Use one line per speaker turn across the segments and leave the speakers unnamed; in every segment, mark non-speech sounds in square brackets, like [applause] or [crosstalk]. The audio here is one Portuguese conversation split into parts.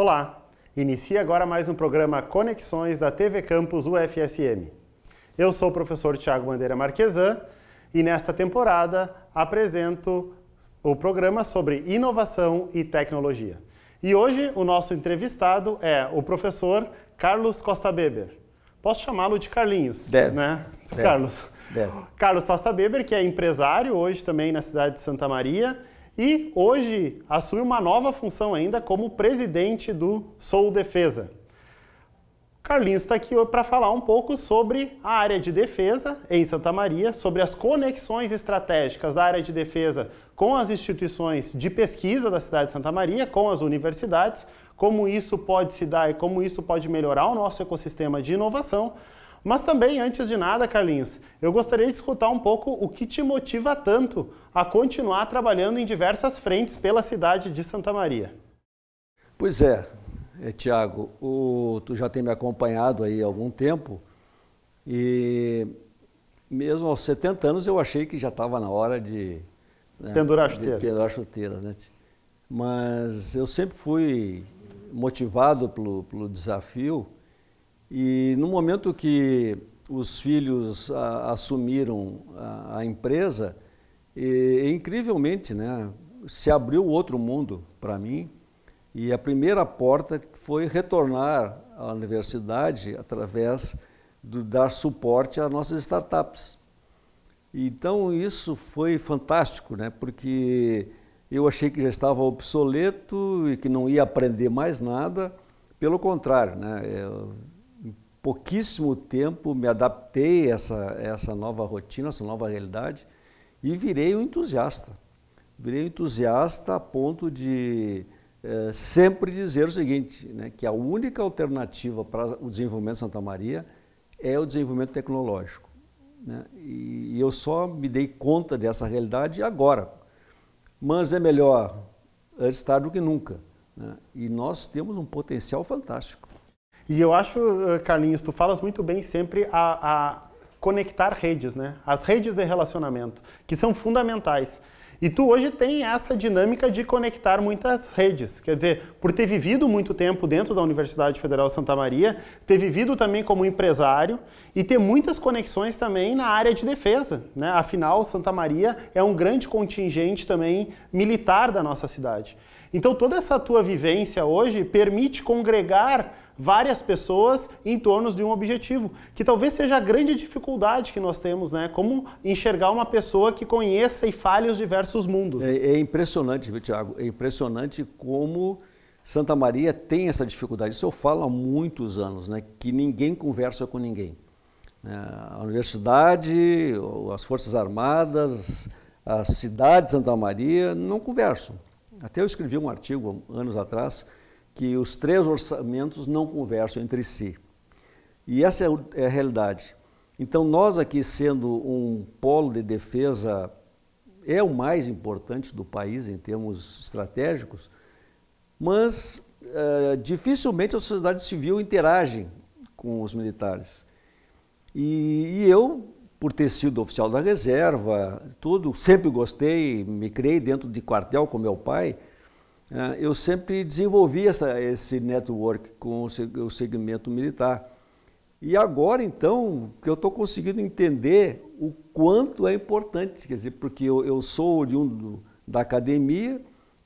Olá! Inicia agora mais um programa Conexões da TV Campus UFSM. Eu sou o professor Tiago Bandeira Marquesan e nesta temporada apresento o programa sobre inovação e tecnologia. E hoje o nosso entrevistado é o professor Carlos Costa Beber. Posso chamá-lo de Carlinhos, Deve. né? Deve. Carlos. Deve. Carlos Costa Beber, que é empresário hoje também na cidade de Santa Maria e hoje assume uma nova função ainda como presidente do Sou Defesa. Carlinhos está aqui para falar um pouco sobre a área de defesa em Santa Maria, sobre as conexões estratégicas da área de defesa com as instituições de pesquisa da cidade de Santa Maria, com as universidades, como isso pode se dar e como isso pode melhorar o nosso ecossistema de inovação, mas também, antes de nada, Carlinhos, eu gostaria de escutar um pouco o que te motiva tanto a continuar trabalhando em diversas frentes pela cidade de Santa Maria.
Pois é, é Tiago, tu já tem me acompanhado aí há algum tempo e mesmo aos 70 anos eu achei que já estava na hora de... Né, pendurar chuteira. pendurar chuteira, né? Mas eu sempre fui motivado pelo, pelo desafio e no momento que os filhos a, assumiram a, a empresa, e, e, incrivelmente, né, se abriu outro mundo para mim. E a primeira porta foi retornar à universidade através de dar suporte às nossas startups. Então isso foi fantástico, né? Porque eu achei que já estava obsoleto e que não ia aprender mais nada. Pelo contrário, né? Eu pouquíssimo tempo me adaptei a essa, essa nova rotina, essa nova realidade e virei um entusiasta. Virei um entusiasta a ponto de é, sempre dizer o seguinte, né, que a única alternativa para o desenvolvimento de Santa Maria é o desenvolvimento tecnológico. Né? E, e eu só me dei conta dessa realidade agora. Mas é melhor antes tarde do que nunca. Né? E nós temos um potencial fantástico. E eu acho, eh, Carlinhos, tu falas muito bem
sempre a, a conectar redes, né? As redes de relacionamento, que são fundamentais. E tu hoje tem essa dinâmica de conectar muitas redes. Quer dizer, por ter vivido muito tempo dentro da Universidade Federal Santa Maria, ter vivido também como empresário e ter muitas conexões também na área de defesa. Né? Afinal, Santa Maria é um grande contingente também militar da nossa cidade. Então, toda essa tua vivência hoje permite congregar várias pessoas em torno de um objetivo, que talvez seja a grande dificuldade que nós temos, né? Como enxergar uma pessoa que conheça e
fale os diversos mundos. É, é impressionante, viu, Tiago? É impressionante como Santa Maria tem essa dificuldade. Isso eu falo há muitos anos, né? Que ninguém conversa com ninguém. Né? A universidade, as Forças Armadas, a cidade de Santa Maria não conversam. Até eu escrevi um artigo anos atrás que os três orçamentos não conversam entre si. E essa é, é a realidade. Então, nós aqui, sendo um polo de defesa, é o mais importante do país em termos estratégicos, mas eh, dificilmente a sociedade civil interage com os militares. E, e, eu, por ter sido oficial da reserva, tudo, sempre gostei, me criei dentro de quartel com meu pai, ah, eu sempre desenvolvi essa, esse network com o segmento militar. E agora, então, que eu estou conseguindo entender o quanto é importante, quer dizer, porque eu, eu sou oriundo da academia,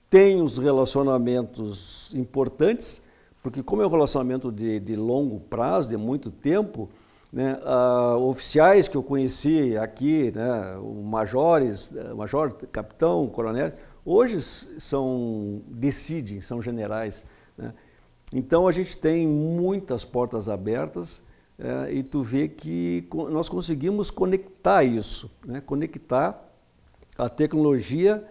tenho os relacionamentos importantes, porque como é um relacionamento de, de longo prazo, de muito tempo, né, uh, oficiais que eu conheci aqui, né, o majores, eh, major, capitão, coronel, Hoje são decidem, são generais. Né? Então a gente tem muitas portas abertas é, e tu vê que nós conseguimos conectar isso, né? conectar a tecnologia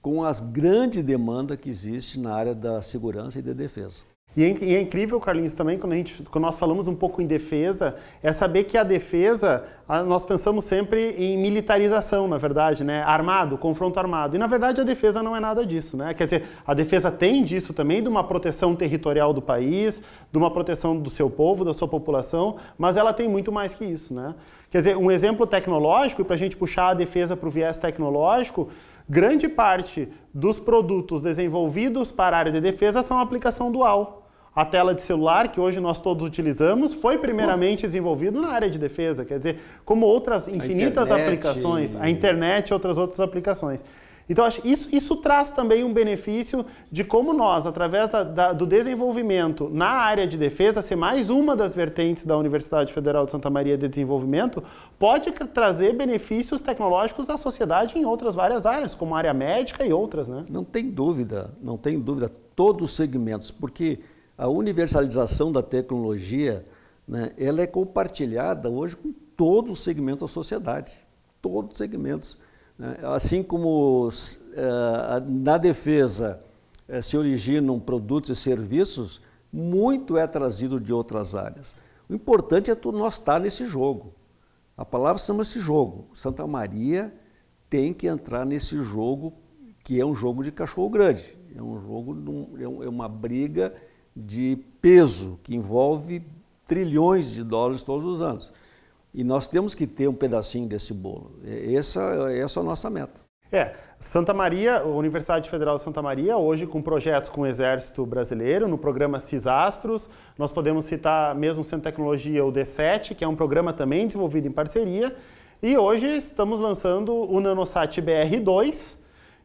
com as grande demanda que existe na área da segurança e da defesa. E é, e é, incrível, Carlinhos, também, quando, a gente, quando nós falamos um pouco em defesa, é saber
que a defesa, a, nós pensamos sempre em militarização, na verdade, né? Armado, confronto armado. E, na verdade, a defesa não é nada disso, né? Quer dizer, a defesa tem disso também, de uma proteção territorial do país, de uma proteção do seu povo, da sua população, mas ela tem muito mais que isso, né? Quer dizer, um exemplo tecnológico, e para a gente puxar a defesa para o viés tecnológico, Grande parte dos produtos desenvolvidos para a área de defesa são aplicação dual. A tela de celular, que hoje nós todos utilizamos, foi primeiramente desenvolvido na área de defesa. Quer dizer, como outras infinitas internet... aplicações, a internet e outras outras aplicações. Então, isso, isso traz também um benefício de como nós, através da, da, do desenvolvimento na área de defesa, ser mais uma das vertentes da Universidade Federal de Santa Maria de Desenvolvimento, pode trazer benefícios tecnológicos à sociedade em outras várias
áreas, como a área médica e outras, né? Não tem dúvida, não tem dúvida. Todos os segmentos, porque a universalização da tecnologia, né, ela é compartilhada hoje com todo o segmento da sociedade, todos os segmentos. Né? Assim como eh, na defesa eh, se originam produtos e serviços, muito é trazido de outras áreas. O importante é nós estar nesse jogo. A palavra chama esse jogo. Santa Maria tem que entrar nesse jogo que é um jogo de cachorro grande. É um jogo, é, é uma briga de peso que envolve trilhões de dólares todos os anos. E nós temos que ter um pedacinho desse bolo. Essa, essa é a nossa meta.
É, Santa Maria, Universidade Federal de Santa Maria, hoje com projetos com o Exército Brasileiro, no programa Cisastros, nós podemos citar mesmo Centro Tecnologia, o D7, que é um programa também desenvolvido em parceria, e hoje estamos lançando o Nanosat BR2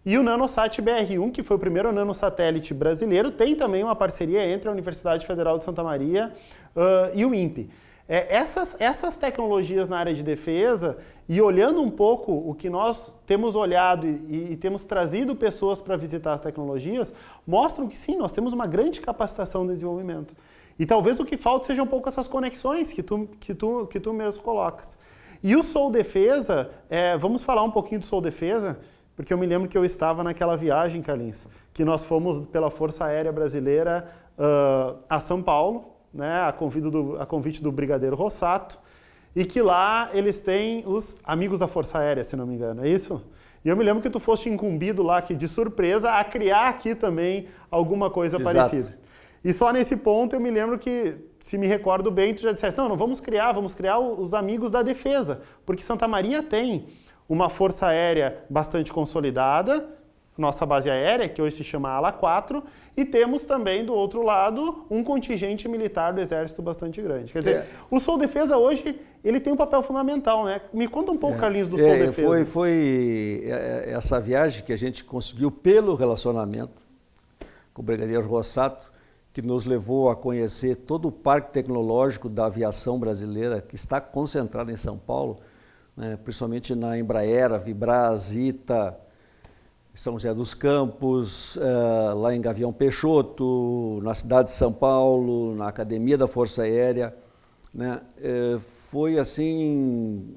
e o Nanosat BR1, que foi o primeiro nanosatélite brasileiro, tem também uma parceria entre a Universidade Federal de Santa Maria uh, e o INPE. É, essas, essas tecnologias na área de defesa, e olhando um pouco o que nós temos olhado e, e temos trazido pessoas para visitar as tecnologias, mostram que sim, nós temos uma grande capacitação de desenvolvimento. E talvez o que falta seja um pouco essas conexões que tu, que tu, que tu mesmo colocas. E o Sou Defesa, é, vamos falar um pouquinho do Sou Defesa, porque eu me lembro que eu estava naquela viagem, Carlinhos, que nós fomos pela Força Aérea Brasileira uh, a São Paulo, né, a, convite do, a convite do Brigadeiro Rossato, e que lá eles têm os amigos da Força Aérea, se não me engano, é isso? E eu me lembro que tu foste incumbido lá aqui de surpresa a criar aqui também alguma coisa Exato. parecida. E só nesse ponto eu me lembro que, se me recordo bem, tu já disseste, não, não vamos criar, vamos criar os amigos da defesa, porque Santa Maria tem uma força aérea bastante consolidada, nossa base aérea, que hoje se chama Ala 4, e temos também, do outro lado, um contingente militar do Exército bastante grande. Quer dizer, é. o Sol Defesa hoje ele tem um papel fundamental, né? Me conta um pouco, é. Carlinhos, do é, Sol Defesa. Foi,
foi é, é, essa viagem que a gente conseguiu pelo relacionamento com o Brigadeiro Rossato, que nos levou a conhecer todo o parque tecnológico da aviação brasileira, que está concentrado em São Paulo, né? principalmente na Embraer, Vibras, ITA, são José dos Campos, eh, lá em Gavião Peixoto, na cidade de São Paulo, na Academia da Força Aérea. Né? Eh, foi assim,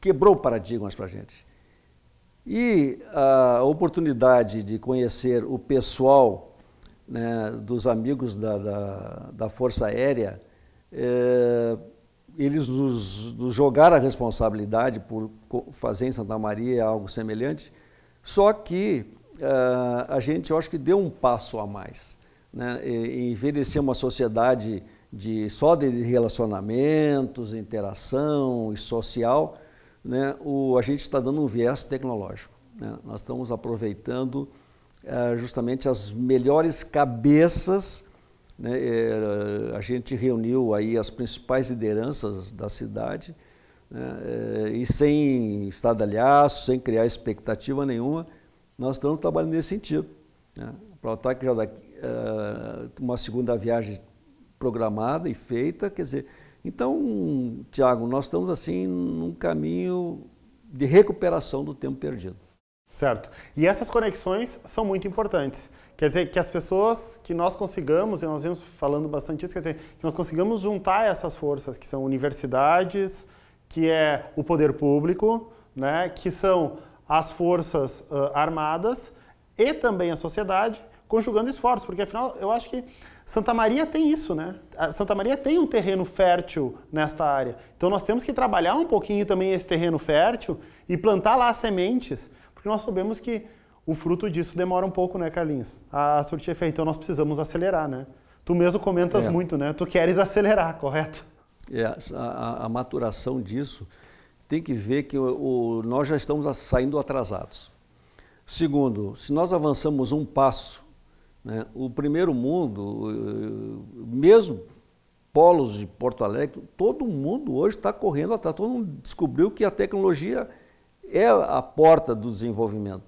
quebrou paradigmas para a gente. E a oportunidade de conhecer o pessoal né, dos amigos da, da, da Força Aérea, é, eles nos, nos jogaram a responsabilidade por fazer em Santa Maria algo semelhante, só que uh, a gente, eu acho que deu um passo a mais. Né? de ser uma sociedade de, só de relacionamentos, interação e social, né? o, a gente está dando um viés tecnológico. Né? Nós estamos aproveitando uh, justamente as melhores cabeças. Né? Uh, a gente reuniu aí as principais lideranças da cidade né? Eh, e sem estar alhaço, sem criar expectativa nenhuma, nós estamos trabalhando nesse sentido. Né? Para que já daqui, eh, uma segunda viagem programada e feita, quer dizer, então, Tiago, nós estamos assim num caminho de recuperação do tempo perdido.
Certo. E essas conexões são muito importantes. Quer dizer, que as pessoas que nós consigamos, e nós vimos falando bastante isso, quer dizer, que nós consigamos juntar essas forças, que são universidades, que é o poder público, né, que são as forças uh, armadas e também a sociedade conjugando esforços, porque afinal eu acho que Santa Maria tem isso, né? A Santa Maria tem um terreno fértil nesta área. Então nós temos que trabalhar um pouquinho também esse terreno fértil e plantar lá as sementes, porque nós sabemos que o fruto disso demora um pouco, né, Carlinhos? A surtir efeito. Então nós precisamos acelerar, né? Tu mesmo comentas é. muito, né? Tu queres acelerar, [laughs] correto?
a, a, maturação disso, tem que ver que o, o, nós já estamos saindo atrasados. Segundo, se nós avançamos um passo, né, o primeiro mundo, eh, mesmo polos de Porto Alegre, todo mundo hoje está correndo atrás, todo mundo descobriu que a tecnologia é a porta do desenvolvimento.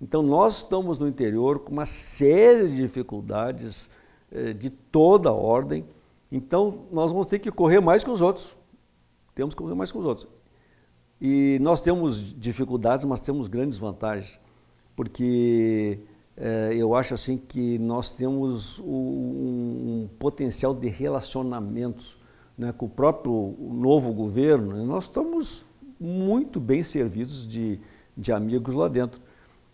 Então, nós estamos no interior com uma série de dificuldades eh, de toda ordem então, nós vamos ter que correr mais que os outros. Temos que correr mais que os outros. E nós temos dificuldades, mas temos grandes vantagens, porque é, eu acho assim que nós temos um, um potencial de relacionamentos né, com o próprio novo governo. Nós estamos muito bem servidos de, de amigos lá dentro.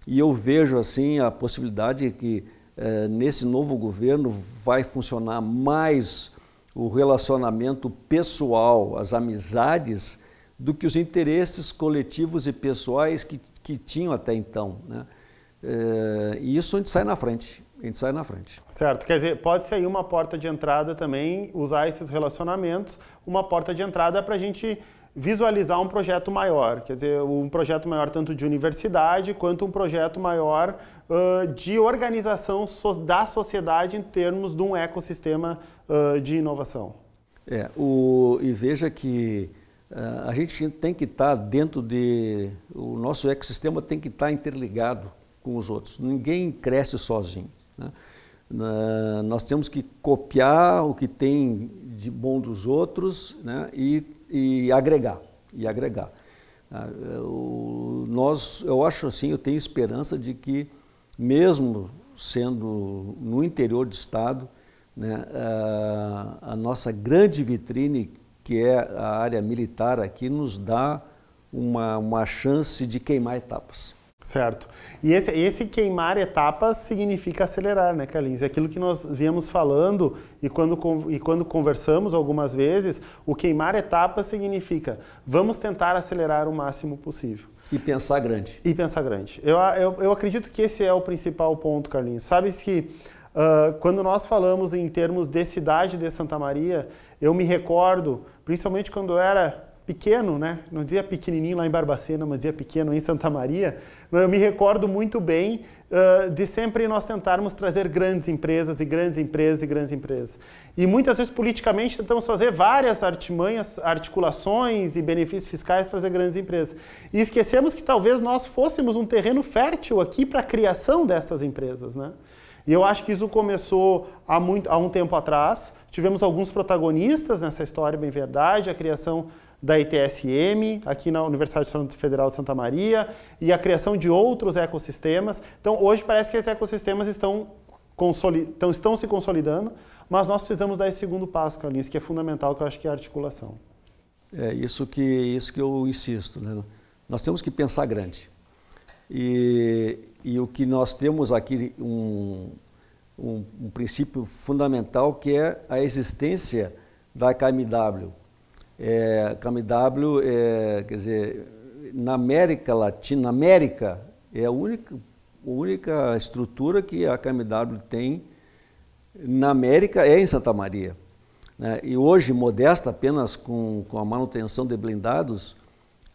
E eu vejo assim a possibilidade que é, nesse novo governo vai funcionar mais o relacionamento pessoal, as amizades, do que os interesses coletivos e pessoais que, que tinham até então. Né? É, e isso a gente sai na frente. A gente sai na frente.
Certo, quer dizer, pode ser aí uma porta de entrada também, usar esses relacionamentos, uma porta de entrada para a gente visualizar um projeto maior, quer dizer, um projeto maior tanto de universidade quanto um projeto maior uh, de organização so da sociedade em termos de um ecossistema uh, de inovação.
É, o, e veja que uh, a gente tem que estar tá dentro de. O nosso ecossistema tem que estar tá interligado com os outros. Ninguém cresce sozinho. Né? nós temos que copiar o que tem de bom dos outros né? e e agregar, e agregar. Ah, eu, nós, eu acho assim, eu tenho esperança de que, mesmo sendo no interior do Estado, né, a, ah, a nossa grande vitrine, que é a área militar aqui, nos dá uma, uma chance de queimar etapas. Certo. E esse, esse queimar etapas significa acelerar, né, Carlinhos? É aquilo que
nós viemos falando e quando, e quando conversamos algumas vezes, o queimar etapas significa vamos tentar acelerar o máximo possível. E pensar grande. E pensar grande. Eu, eu, eu acredito que esse é o principal ponto, Carlinhos. Sabe que uh, quando nós falamos em termos de cidade de Santa Maria, eu me recordo, principalmente quando eu era pequeno, né? Não dizia pequenininho lá em Barbacena, mas dizia pequeno em Santa Maria. Eu me recordo muito bem uh, de sempre nós tentarmos trazer grandes empresas e grandes empresas e grandes empresas. E muitas vezes politicamente tentamos fazer várias artimanhas, articulações e benefícios fiscais trazer grandes empresas. E esquecemos que talvez nós fôssemos um terreno fértil aqui para a criação destas empresas, né? E eu acho que isso começou há, muito, há um tempo atrás. Tivemos alguns protagonistas nessa história, bem verdade, a criação da ITSM, aqui na Universidade Federal de Santa Maria, e a criação de outros ecossistemas. Então, hoje parece que esses ecossistemas estão, estão se consolidando, mas nós precisamos dar esse segundo passo, Carlinhos, que é fundamental, que eu acho que é a articulação.
É isso que, isso que eu insisto. Né? Nós temos que pensar grande. E, e o que nós temos aqui, um, um, um princípio fundamental, que é a existência da KMW, é, KMW, é, quer dizer, na América Latina, América, é a única, única estrutura que a KMW tem na América é em Santa Maria. Né? E hoje, modesta apenas com, com a manutenção de blindados,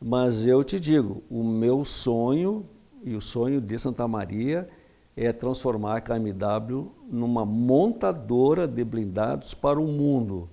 mas eu te digo, o meu sonho e o sonho de Santa Maria é transformar a KMW numa montadora de blindados para o mundo.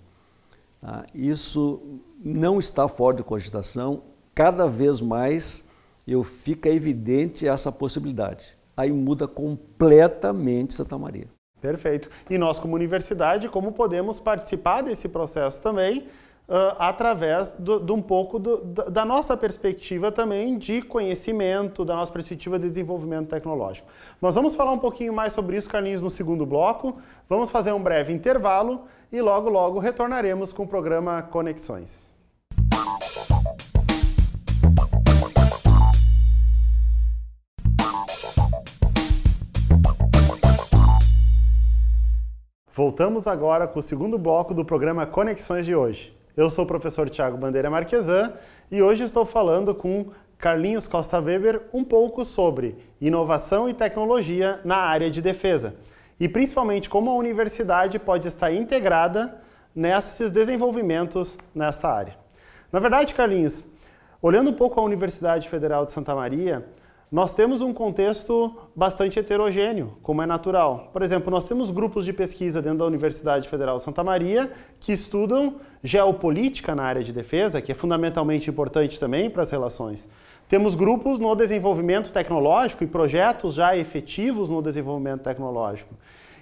Ah, isso não está fora de cogitação. Cada vez mais eu fica evidente essa possibilidade. Aí muda completamente Santa Maria.
Perfeito. E nós, como universidade, como podemos participar desse processo também? Uh, através de um pouco do, da nossa perspectiva também de conhecimento, da nossa perspectiva de desenvolvimento tecnológico. Nós vamos falar um pouquinho mais sobre isso, Carlinhos, no segundo bloco. Vamos fazer um breve intervalo e logo, logo retornaremos com o programa Conexões. Voltamos agora com o segundo bloco do programa Conexões de hoje. Eu sou o professor Tiago Bandeira Marquesan e hoje estou falando com Carlinhos Costa Weber um pouco sobre inovação e tecnologia na área de defesa e principalmente como a universidade pode estar integrada nesses desenvolvimentos nesta área. Na verdade, Carlinhos, olhando um pouco a Universidade Federal de Santa Maria, nós temos um contexto bastante heterogêneo, como é natural. Por exemplo, nós temos grupos de pesquisa dentro da Universidade Federal Santa Maria que estudam geopolítica na área de defesa, que é fundamentalmente importante também para as relações. Temos grupos no desenvolvimento tecnológico e projetos já efetivos no desenvolvimento tecnológico.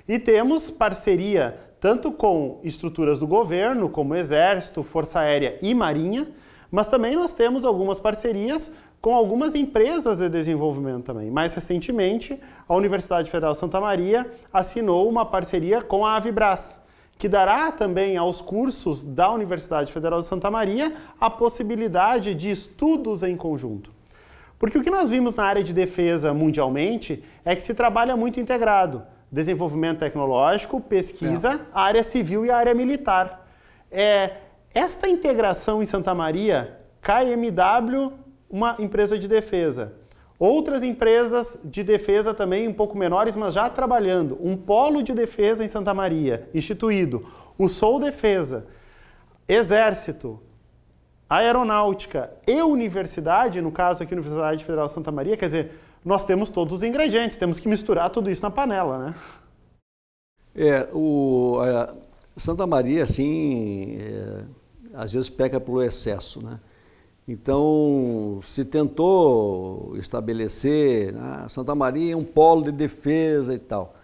E temos parceria tanto com estruturas do governo, como Exército, Força Aérea e Marinha, mas também nós temos algumas parcerias com algumas empresas de desenvolvimento também. Mais recentemente, a Universidade Federal Santa Maria assinou uma parceria com a Avibras, que dará também aos cursos da Universidade Federal de Santa Maria a possibilidade de estudos em conjunto. Porque o que nós vimos na área de defesa mundialmente é que se trabalha muito integrado. Desenvolvimento tecnológico, pesquisa, é. área civil e área militar. É, esta integração em Santa Maria, KMW uma empresa de defesa. Outras empresas de defesa também um pouco menores, mas já trabalhando. Um polo de defesa em Santa Maria, instituído. O Sou Defesa, Exército, Aeronáutica e Universidade, no caso aqui Universidade Federal de Santa Maria, quer dizer, nós temos todos os ingredientes, temos que misturar tudo isso na panela, né?
É, o, Santa Maria, assim, é, às vezes peca pelo excesso, né? Então, se tentou estabelecer né, Santa Maria é um polo de defesa e tal,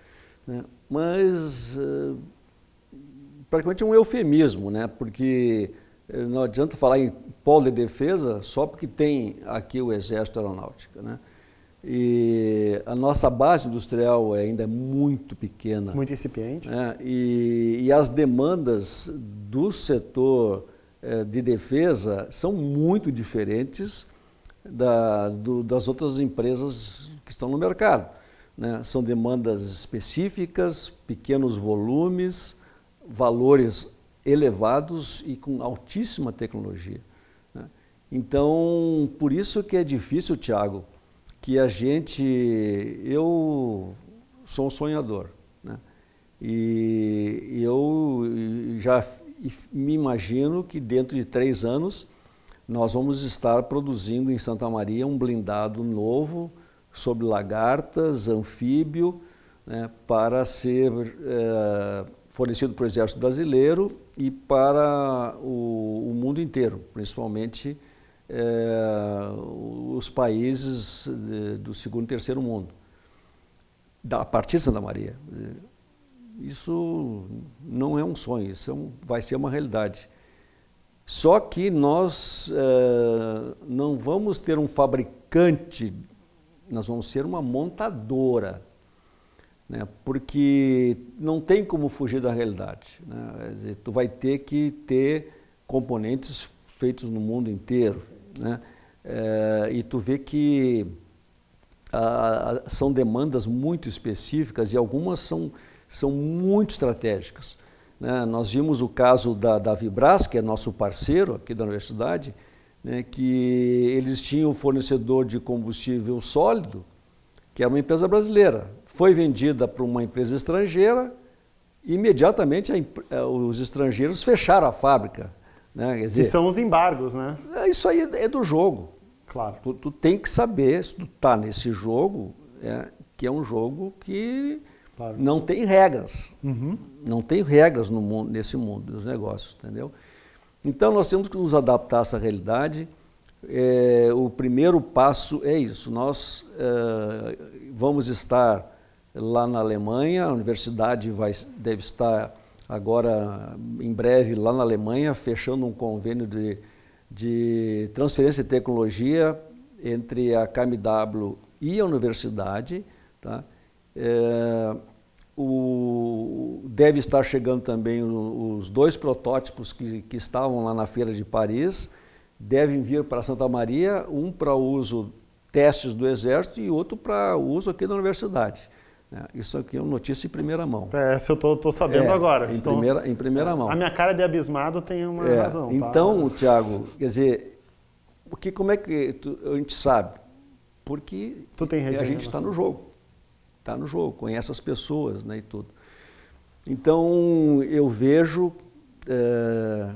né, mas eh, praticamente é um eufemismo, né, porque eh, não adianta falar em polo de defesa só porque tem aqui o Exército Aeronáutico. Né. E a nossa base industrial é ainda é muito pequena. Muito incipiente. Né, e, e as demandas do setor eh, de defesa são muito diferentes da, do, das outras empresas que estão no mercado. Né? São demandas específicas, pequenos volumes, valores elevados e com altíssima tecnologia. Né? Então, por isso que é difícil, Tiago, que a gente. Eu sou um sonhador. Né? E eu já e me imagino que dentro de três anos nós vamos estar produzindo em Santa Maria um blindado novo sobre lagartas, anfíbio, né, para ser é, fornecido para o Exército Brasileiro e para o, o mundo inteiro, principalmente é, os países do segundo e terceiro mundo, da, a partir de Santa Maria. Isso não é um sonho, isso é um, vai ser uma realidade. Só que nós eh, não vamos ter um fabricante, nós vamos ser uma montadora, né? porque não tem como fugir da realidade. Né? Dizer, tu vai ter que ter componentes feitos no mundo inteiro. Né? Eh, e tu vê que são demandas muito específicas e algumas são são muito estratégicas. Né? Nós vimos o caso da, da Vibras, que é nosso parceiro aqui da universidade, né? que eles tinham um fornecedor de combustível sólido, que era uma empresa brasileira. Foi vendida para uma empresa estrangeira, e imediatamente a, eh, os estrangeiros fecharam a fábrica. Né? Dizer, que são os embargos, né? É, isso aí é do jogo. Claro. Tu, tu tem que saber, se tu tá nesse jogo, é, que é um jogo que Claro. Não tem regras. Uhum. Não tem regras no mundo, nesse mundo dos negócios, entendeu? Então nós temos que nos adaptar a essa realidade. É, o primeiro passo é isso. Nós é, vamos estar lá na Alemanha, a universidade vai, deve estar agora, em breve, lá na Alemanha, fechando um convênio de, de transferência de tecnologia entre a KMW e a universidade. Tá? É, o, deve estar chegando também os dois protótipos que, que estavam lá na feira de Paris, devem vir para Santa Maria, um para uso testes do Exército e outro para uso aqui da Universidade. Né? Isso aqui é uma notícia em primeira mão. É, essa eu estou sabendo é, agora. Em, estou... primeira, em primeira mão. A minha
cara de abismado tem uma é, razão. Tá? Então,
tá? Tiago, quer dizer, que como é que tu, a gente sabe? Porque a gente está né? no jogo está no jogo, conhece as pessoas né, e tudo. Então eu vejo é,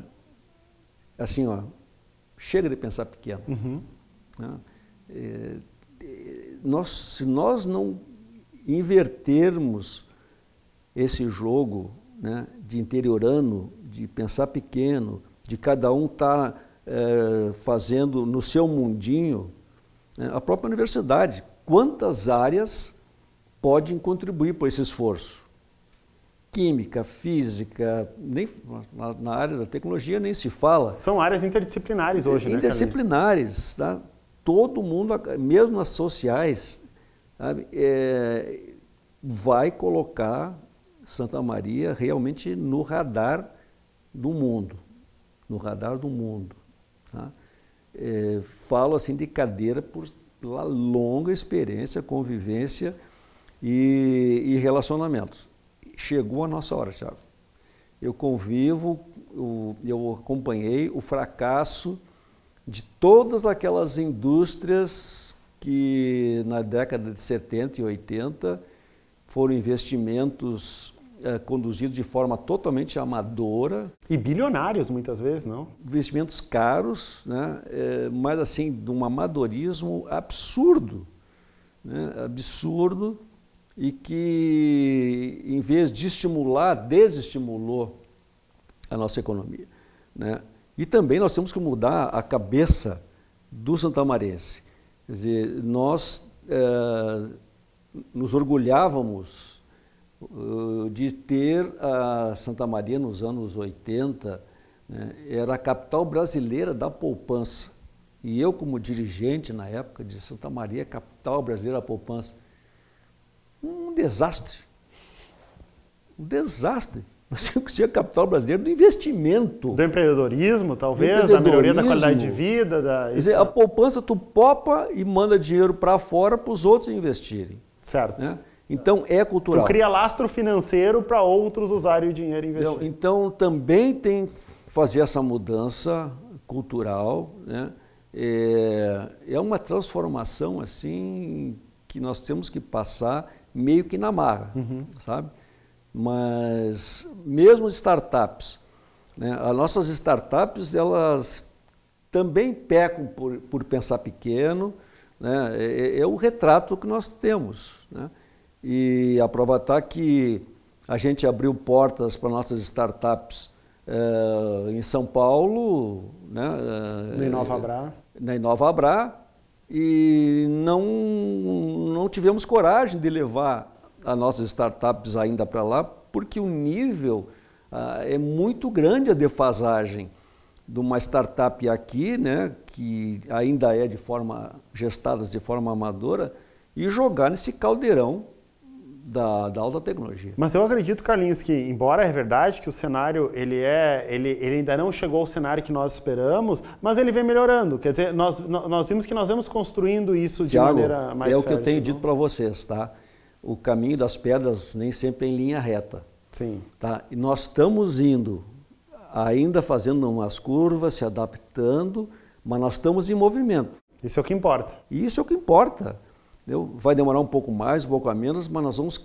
assim, ó, chega de pensar pequeno. Uhum. Né? É, nós, se nós não invertermos esse jogo né, de interiorano, de pensar pequeno, de cada um estar tá, é, fazendo no seu mundinho, né, a própria universidade, quantas áreas podem contribuir para esse esforço. Química, física, nem, na, na área da tecnologia nem se fala. São áreas interdisciplinares hoje, né, Interdisciplinares, né, tá? todo mundo, mesmo as sociais, sabe, é, vai colocar Santa Maria realmente no radar do mundo, no radar do mundo. Tá? É, falo assim de cadeira por pela longa experiência, convivência e, e relacionamentos. Chegou a nossa hora, Thiago. Eu convivo, eu, eu acompanhei o fracasso de todas aquelas indústrias que na década de 70 e 80 foram investimentos eh, conduzidos de forma totalmente amadora. E bilionários, muitas vezes, não? Investimentos caros, né? Eh, mas assim, de um amadorismo absurdo. Né? Absurdo e que, em vez de estimular, desestimulou a nossa economia. Né? E também nós temos que mudar a cabeça do santamarense. Quer dizer, nós eh, nos orgulhávamos uh, de ter a Santa Maria nos anos 80, né? era a capital brasileira da poupança. E eu, como dirigente na época, de Santa Maria, capital brasileira da poupança um desastre. Um desastre. mas [laughs] temos que ser capital brasileiro do investimento. Do empreendedorismo, talvez, do empreendedorismo. da melhoria da qualidade de
vida. Da... Quer dizer, a
poupança tu popa e manda dinheiro para fora para os outros investirem. Certo. Né? Então é cultural. Tu cria
lastro financeiro para outros usarem o dinheiro e investir. Então,
então também tem que fazer essa mudança cultural. Né? É, é uma transformação assim que nós temos que passar meio que na marra, uhum. sabe? Mas mesmo startups, né, as nossas startups, elas também pecam por, por pensar pequeno, né? é, é, é o retrato que nós temos. Né? E a prova está que a gente abriu portas para nossas startups é, em São Paulo. Né? Na Inova Abra. Na Inova Abra, e não, não tivemos coragem de levar as nossas startups ainda para lá, porque o nível ah, é muito grande a defasagem de uma startup aqui, né, que ainda é de forma gestadas de forma amadora, e jogar nesse caldeirão da, da, alta tecnologia.
Mas eu acredito, Carlinhos, que embora é verdade que o cenário ele é, ele, ele ainda não chegou ao cenário que nós esperamos, mas ele vem melhorando. Quer dizer, nós, nós vimos que nós vamos construindo isso de maneira mais. É o que eu tenho não?
dito para vocês, tá? O caminho das pedras nem sempre é em linha reta. Sim. Tá? E nós estamos indo, ainda fazendo umas curvas, se adaptando, mas nós estamos em movimento. Isso é o que importa. Isso é o que importa. Entendeu? Vai demorar um pouco mais, um pouco a menos, mas nós vamos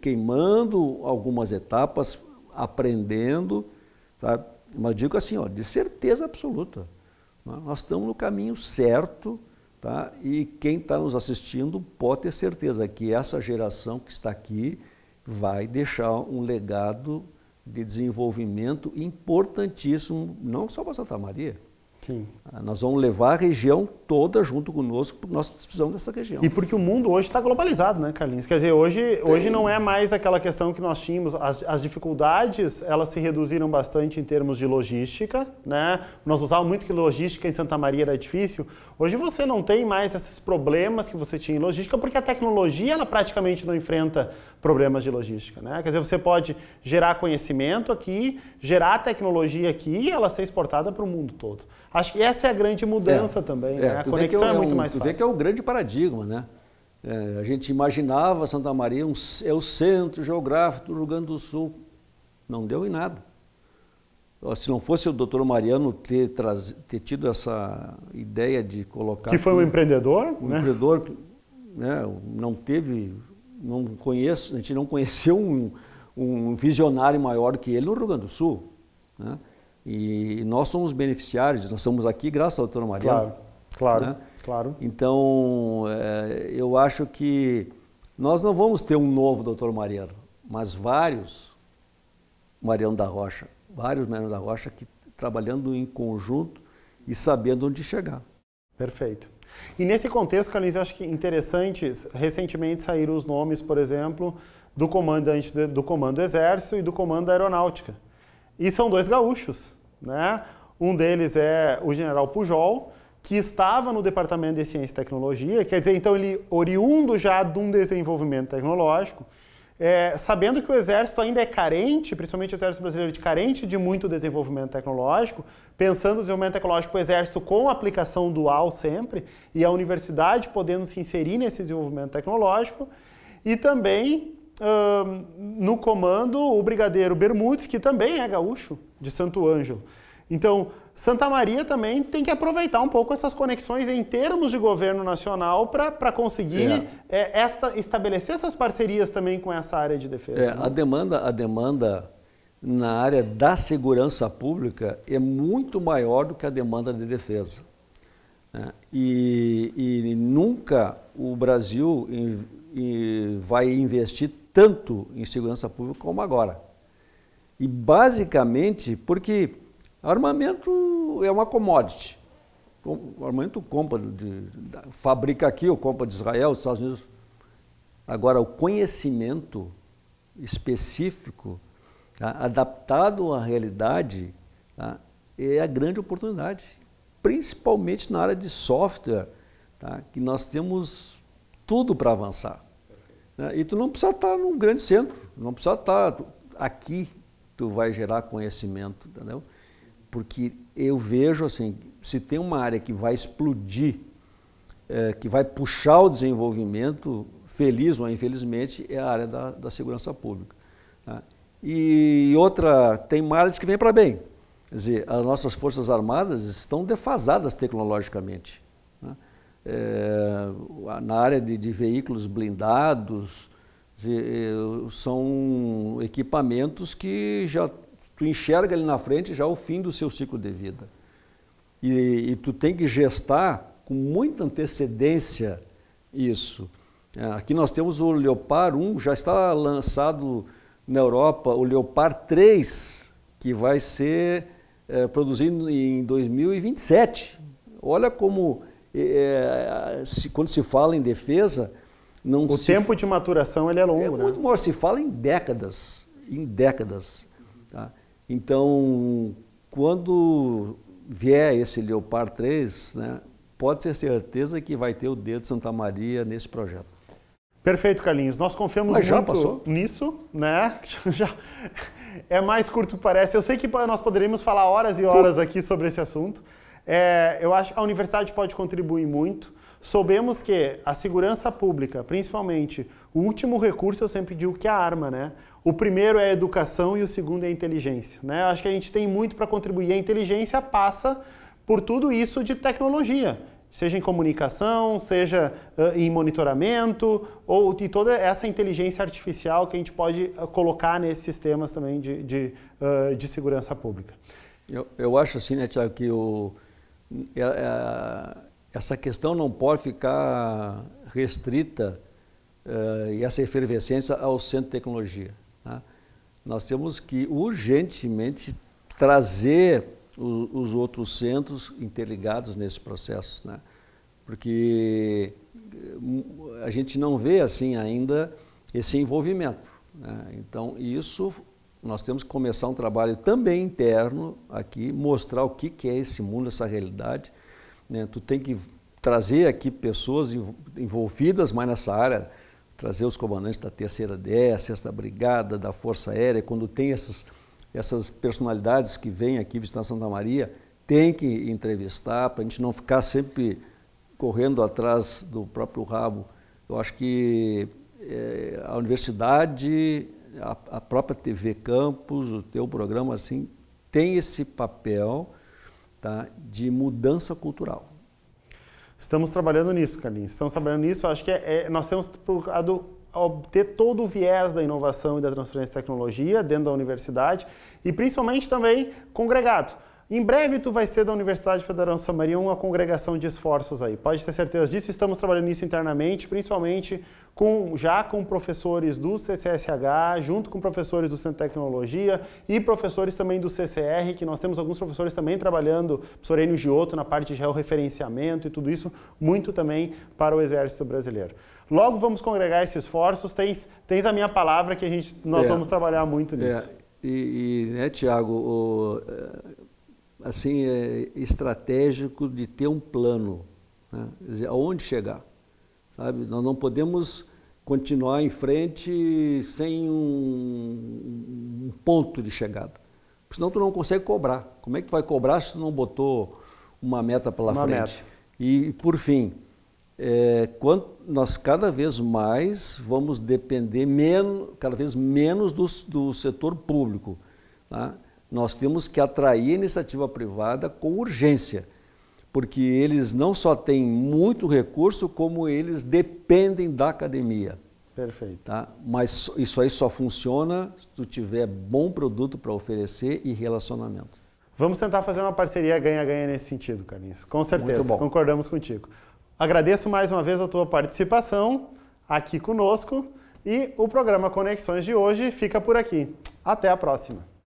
queimando algumas etapas, aprendendo. Tá? Mas digo assim, ó, de certeza absoluta. Né? Nós estamos no caminho certo tá? e quem está nos assistindo pode ter certeza que essa geração que está aqui vai deixar um legado de desenvolvimento importantíssimo, não só para Santa Maria, Sim. Ah, nós vamos levar a região toda junto conosco, porque nós precisamos dessa região. E porque o
mundo hoje está globalizado, né, Carlinhos? Quer dizer, hoje, hoje não é mais aquela questão que nós tínhamos. As, as, dificuldades, elas se reduziram bastante em termos de logística, né? Nós usávamos muito que logística em Santa Maria era difícil. Hoje você não tem mais esses problemas que você tinha em logística, porque a tecnologia, ela praticamente não enfrenta problemas de logística, né? Quer dizer, você pode gerar conhecimento aqui, gerar tecnologia aqui e ela ser exportada para o mundo todo. Acho que essa é a grande mudança é, também, é, né? a conexão é, é, muito um, mais fácil.
vê que é o grande paradigma, né? É, a gente imaginava Santa Maria um, é o centro geográfico do Rio Grande do Sul. Não deu em nada. Se não fosse o doutor Mariano ter, traz, ter tido essa ideia de colocar... Que foi um empreendedor, um né? empreendedor que né, não teve... Não conheço, a gente não conheceu um, um visionário maior que ele no Rio Grande do Sul. Né? E nós somos beneficiários, nós somos aqui graças à doutora Maria. Claro, claro, né? claro. Então, é, eu acho que nós não vamos ter um novo doutor Mariano, mas vários Mariano da Rocha, vários Mariano da Rocha que trabalhando em conjunto e sabendo onde chegar. Perfeito. E nesse contexto, Carlinhos, eu acho que interessantes,
recentemente saíram os nomes, por exemplo, do comandante do, do Comando Exército e do Comando Aeronáutica. E são dois gaúchos, né? Um deles é o general Pujol, que estava no Departamento de Ciência e Tecnologia, quer dizer, então ele oriundo já de um desenvolvimento tecnológico, é, sabendo que o Exército ainda é carente, principalmente o Exército Brasileiro, de carente de muito desenvolvimento tecnológico, pensando o desenvolvimento tecnológico, o Exército com aplicação dual sempre, e a universidade podendo se inserir nesse desenvolvimento tecnológico, e também uh, no comando o brigadeiro Bermudes, que também é gaúcho, de Santo Ângelo. Então, Santa Maria também tem que aproveitar um pouco essas conexões em termos de governo nacional para conseguir é. É, esta, estabelecer essas parcerias também com essa área de defesa. É, né? a,
demanda, a demanda na área da segurança pública é muito maior do que a demanda de defesa. Né? E, e, nunca o Brasil vai investir tanto em segurança pública como agora. E basicamente porque armamento é uma commodity. O armamento compra, de, fabrica aqui ou compra de Israel, dos Estados Unidos. Agora, o conhecimento específico, tá, adaptado à realidade, tá, é a grande oportunidade, principalmente na área de software, tá, que nós temos tudo para avançar. Né? E tu não precisa estar num grande centro, não precisa estar aqui, tu vai gerar conhecimento, entendeu? Porque eu vejo assim, se tem uma área que vai explodir, é, que vai puxar o desenvolvimento, feliz ou infelizmente, é a área da, da segurança pública. Né? E outra, tem áreas que vem para bem. Quer dizer, as nossas Forças Armadas estão defasadas tecnologicamente é, na área de, de veículos blindados, são equipamentos que já tu enxerga ali na frente já o fim do seu ciclo de vida. E, e tu tem que gestar com muita antecedência isso. É, aqui nós temos o Leopard 1, já está lançado na Europa o Leopard 3, que vai ser é, produzido em 2027. Olha como é, se, quando se fala em defesa, não o se... tempo de maturação ele é longo, é né? Muito se fala em décadas, em décadas. Tá? Então, quando vier esse Leopard 3, né, pode ter certeza que vai ter o dedo de Santa Maria nesse projeto. Perfeito, Carlinhos. Nós confiamos Mas muito
nisso, né? [laughs] Já é mais curto que parece. Eu sei que nós poderíamos falar horas e horas aqui sobre esse assunto, é, eu acho que a universidade pode contribuir muito. Soubemos que a segurança pública, principalmente, o último recurso eu sempre digo que é a arma, né? O primeiro é a educação e o segundo é a inteligência, né? Eu acho que a gente tem muito para contribuir. A inteligência passa por tudo isso de tecnologia, seja em comunicação, seja uh, em monitoramento, ou de toda essa inteligência artificial que a gente pode uh, colocar nesses sistemas também de,
de, uh, de segurança pública. Eu, eu acho assim, né, Tiago, que o... Eu é, é, essa questão não pode ficar restrita é, e essa efervescência ao centro de tecnologia. Tá? Nós temos que urgentemente trazer os outros centros interligados nesse processo, né? porque a gente não vê assim ainda esse envolvimento. Né? Então isso nós temos que começar um trabalho também interno aqui, mostrar o que, é esse mundo, essa realidade. Né? Tu tem que trazer aqui pessoas envolvidas mais nessa área, trazer os comandantes da terceira ds sexta brigada, da Força Aérea, quando tem essas, essas personalidades que vêm aqui visitar Santa Maria, tem que entrevistar para a gente não ficar sempre correndo atrás do próprio rabo. Eu acho que é, a universidade a, a própria TV Campos, o teu programa, assim, tem esse papel tá, de mudança cultural. Estamos trabalhando nisso, Carlinhos. Estamos trabalhando nisso. Acho que é, é, nós temos
procurado obter todo o viés da inovação e da transferência de tecnologia dentro da universidade e principalmente também congregado. Em breve tu vai ter da Universidade Federal de São Samaria uma congregação de esforços aí. Pode ter certeza disso, estamos trabalhando nisso internamente, principalmente com, já com professores do CCSH, junto com professores do Centro de Tecnologia e professores também do CCR, que nós temos alguns professores também trabalhando, professor Enio Giotto, na parte de georreferenciamento e tudo isso, muito também para o Exército Brasileiro. Logo vamos congregar esses esforços, tens, tens a minha palavra que a gente, nós é, vamos trabalhar muito é. nisso.
É, e, e né, Tiago, assim é, estratégico de ter um plano, né? Quer dizer, aonde chegar, sabe? Nós não podemos continuar em frente sem um, um ponto de chegada, Porque senão tu não consegue cobrar. Como é que tu vai cobrar se tu não botou uma meta pela uma frente? Meta. E por fim, é, quando, nós cada vez mais vamos depender menos, cada vez menos do, do setor público. Tá? Nós temos que atrair a iniciativa privada com urgência, porque eles não só têm muito recurso, como eles dependem da academia. Perfeito. Tá? Mas isso aí só funciona se tu tiver bom produto para oferecer e relacionamento. Vamos tentar fazer uma parceria ganha-ganha nesse sentido, Carlinhos.
Com certeza, concordamos contigo. Agradeço mais uma vez a tua participação aqui conosco e o programa Conexões de hoje fica por aqui. Até a próxima.